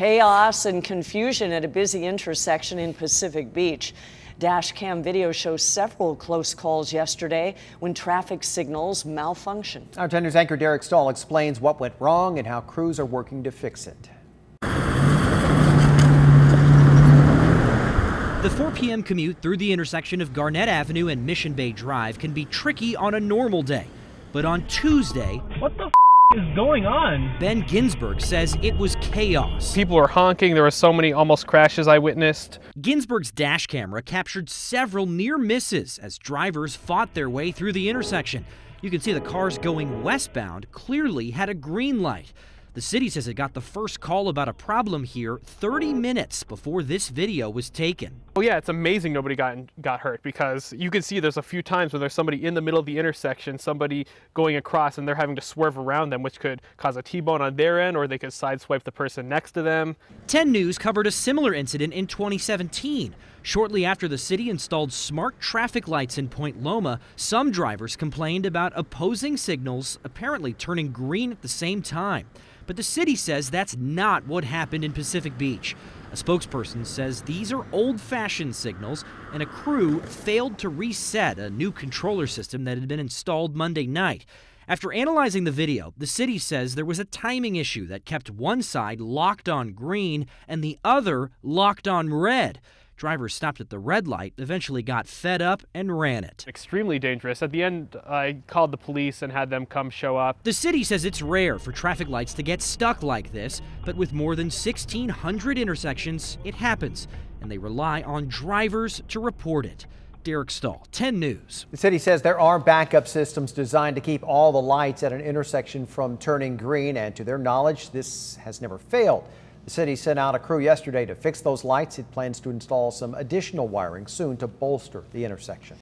chaos and confusion at a busy intersection in Pacific Beach. Dash cam video shows several close calls yesterday when traffic signals malfunctioned. Our 10 News anchor Derek Stahl explains what went wrong and how crews are working to fix it. The 4 p.m. commute through the intersection of Garnett Avenue and Mission Bay Drive can be tricky on a normal day, but on Tuesday, what the is going on? Ben Ginsburg says it was chaos. People were honking. There were so many almost crashes I witnessed. Ginsburg's dash camera captured several near misses as drivers fought their way through the intersection. You can see the cars going westbound clearly had a green light. The city says it got the first call about a problem here 30 minutes before this video was taken. Oh yeah, it's amazing nobody got got hurt because you can see there's a few times when there's somebody in the middle of the intersection, somebody going across and they're having to swerve around them, which could cause a T-bone on their end or they could sideswipe the person next to them. 10 News covered a similar incident in 2017. Shortly after the city installed smart traffic lights in Point Loma, some drivers complained about opposing signals apparently turning green at the same time. But the city says that's not what happened in Pacific Beach. A spokesperson says these are old fashioned signals, and a crew failed to reset a new controller system that had been installed Monday night. After analyzing the video, the city says there was a timing issue that kept one side locked on green and the other locked on red. Drivers stopped at the red light, eventually got fed up, and ran it. Extremely dangerous. At the end, I called the police and had them come show up. The city says it's rare for traffic lights to get stuck like this, but with more than 1,600 intersections, it happens, and they rely on drivers to report it. Derek Stahl, 10 News. The city says there are backup systems designed to keep all the lights at an intersection from turning green, and to their knowledge, this has never failed. The city sent out a crew yesterday to fix those lights. It plans to install some additional wiring soon to bolster the intersection.